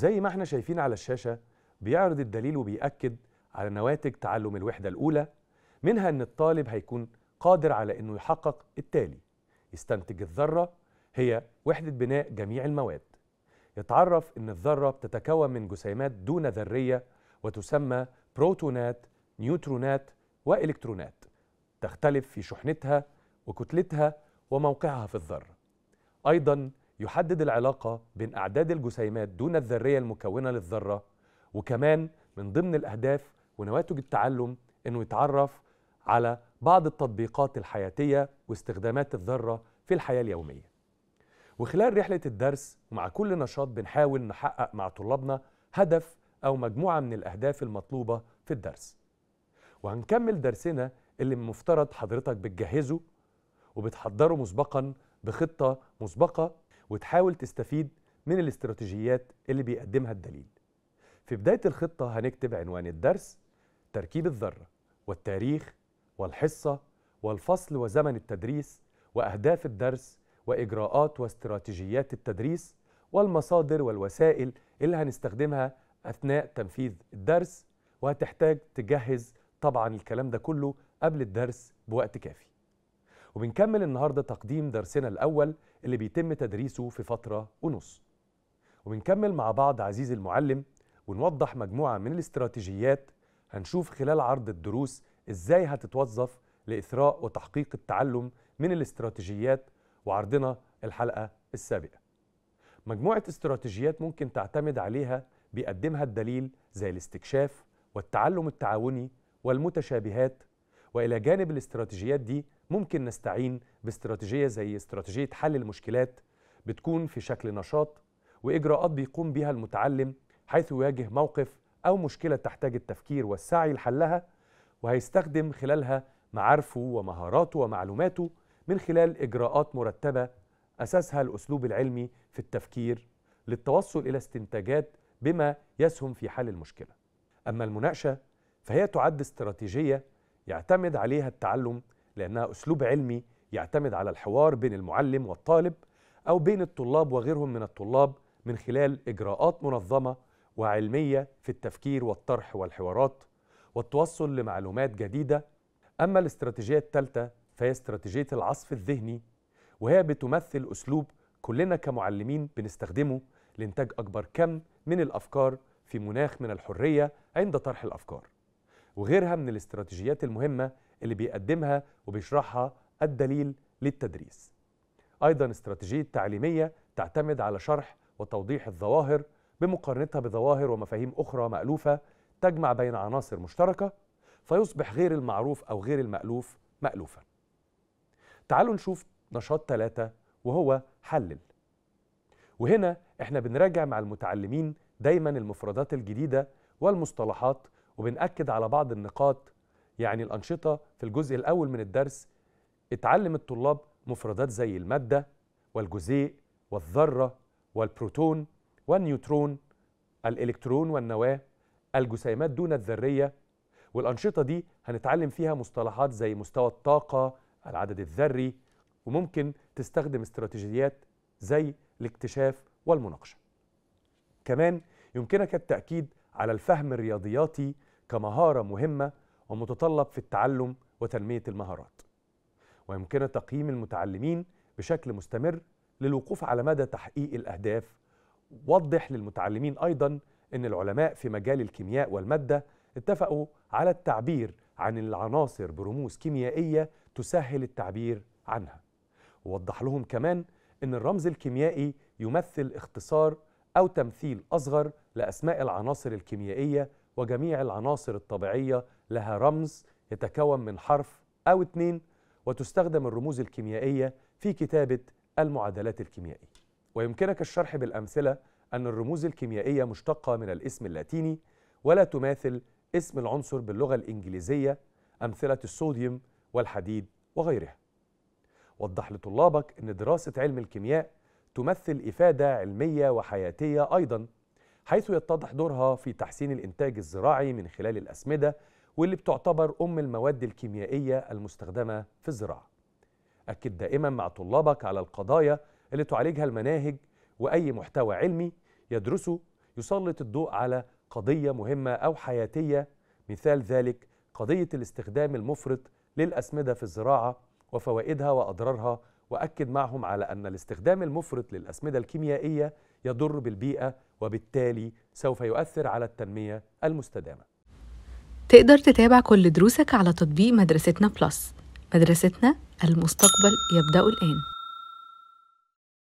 زي ما احنا شايفين على الشاشة بيعرض الدليل وبيأكد على نواتج تعلم الوحدة الأولى منها أن الطالب هيكون قادر على أنه يحقق التالي يستنتج الذرة هي وحدة بناء جميع المواد يتعرف أن الذرة بتتكون من جسيمات دون ذرية وتسمى بروتونات نيوترونات وإلكترونات تختلف في شحنتها وكتلتها وموقعها في الذرة أيضا يحدد العلاقة بين أعداد الجسيمات دون الذرية المكونة للذرة وكمان من ضمن الأهداف ونواتج التعلم أنه يتعرف على بعض التطبيقات الحياتية واستخدامات الذرة في الحياة اليومية وخلال رحلة الدرس ومع كل نشاط بنحاول نحقق مع طلابنا هدف أو مجموعة من الأهداف المطلوبة في الدرس وهنكمل درسنا اللي المفترض حضرتك بتجهزه وبتحضره مسبقا بخطة مسبقة وتحاول تستفيد من الاستراتيجيات اللي بيقدمها الدليل في بداية الخطة هنكتب عنوان الدرس تركيب الذرة والتاريخ والحصة والفصل وزمن التدريس وأهداف الدرس وإجراءات واستراتيجيات التدريس والمصادر والوسائل اللي هنستخدمها أثناء تنفيذ الدرس وهتحتاج تجهز طبعا الكلام ده كله قبل الدرس بوقت كافي وبنكمل النهاردة تقديم درسنا الأول اللي بيتم تدريسه في فترة ونص وبنكمل مع بعض عزيزي المعلم ونوضح مجموعة من الاستراتيجيات هنشوف خلال عرض الدروس إزاي هتتوظف لإثراء وتحقيق التعلم من الاستراتيجيات وعرضنا الحلقة السابقة مجموعة استراتيجيات ممكن تعتمد عليها بيقدمها الدليل زي الاستكشاف والتعلم التعاوني والمتشابهات والى جانب الاستراتيجيات دي ممكن نستعين باستراتيجيه زي استراتيجيه حل المشكلات بتكون في شكل نشاط واجراءات بيقوم بها المتعلم حيث يواجه موقف او مشكله تحتاج التفكير والسعي لحلها وهيستخدم خلالها معارفه ومهاراته ومعلوماته من خلال اجراءات مرتبه اساسها الاسلوب العلمي في التفكير للتوصل الى استنتاجات بما يسهم في حل المشكله. اما المناقشه فهي تعد استراتيجيه يعتمد عليها التعلم لأنها أسلوب علمي يعتمد على الحوار بين المعلم والطالب أو بين الطلاب وغيرهم من الطلاب من خلال إجراءات منظمة وعلمية في التفكير والطرح والحوارات والتوصل لمعلومات جديدة أما الاستراتيجية الثالثة فهي استراتيجية العصف الذهني وهي بتمثل أسلوب كلنا كمعلمين بنستخدمه لإنتاج أكبر كم من الأفكار في مناخ من الحرية عند طرح الأفكار وغيرها من الاستراتيجيات المهمة اللي بيقدمها وبيشرحها الدليل للتدريس أيضا استراتيجية تعليمية تعتمد على شرح وتوضيح الظواهر بمقارنتها بظواهر ومفاهيم أخرى مألوفة تجمع بين عناصر مشتركة فيصبح غير المعروف أو غير المألوف مألوفا تعالوا نشوف نشاط ثلاثة وهو حلل وهنا احنا بنراجع مع المتعلمين دايما المفردات الجديدة والمصطلحات وبنأكد على بعض النقاط يعني الأنشطة في الجزء الأول من الدرس اتعلم الطلاب مفردات زي المادة والجزيء والذرة والبروتون والنيوترون الإلكترون والنواة الجسيمات دون الذرية والأنشطة دي هنتعلم فيها مصطلحات زي مستوى الطاقة العدد الذري وممكن تستخدم استراتيجيات زي الاكتشاف والمناقشة كمان يمكنك التأكيد على الفهم الرياضياتي كمهارة مهمة ومتطلب في التعلم وتنمية المهارات ويمكن تقييم المتعلمين بشكل مستمر للوقوف على مدى تحقيق الأهداف وضح للمتعلمين أيضا أن العلماء في مجال الكيمياء والمادة اتفقوا على التعبير عن العناصر برموز كيميائية تسهل التعبير عنها ووضح لهم كمان أن الرمز الكيميائي يمثل اختصار أو تمثيل أصغر لأسماء العناصر الكيميائية وجميع العناصر الطبيعية لها رمز يتكون من حرف أو اتنين وتستخدم الرموز الكيميائية في كتابة المعادلات الكيميائية ويمكنك الشرح بالأمثلة أن الرموز الكيميائية مشتقة من الاسم اللاتيني ولا تماثل اسم العنصر باللغة الإنجليزية أمثلة الصوديوم والحديد وغيرها وضح لطلابك أن دراسة علم الكيمياء تمثل إفادة علمية وحياتية أيضاً حيث يتضح دورها في تحسين الإنتاج الزراعي من خلال الأسمدة واللي بتعتبر أم المواد الكيميائية المستخدمة في الزراعة أكد دائما مع طلابك على القضايا اللي تعالجها المناهج وأي محتوى علمي يدرسه يسلط الضوء على قضية مهمة أو حياتية مثال ذلك قضية الاستخدام المفرط للأسمدة في الزراعة وفوائدها وأضرارها وأكد معهم على أن الاستخدام المفرط للأسمدة الكيميائية يضر بالبيئة وبالتالي سوف يؤثر على التنمية المستدامة تقدر تتابع كل دروسك على تطبيق مدرستنا بلس مدرستنا المستقبل يبدأ الآن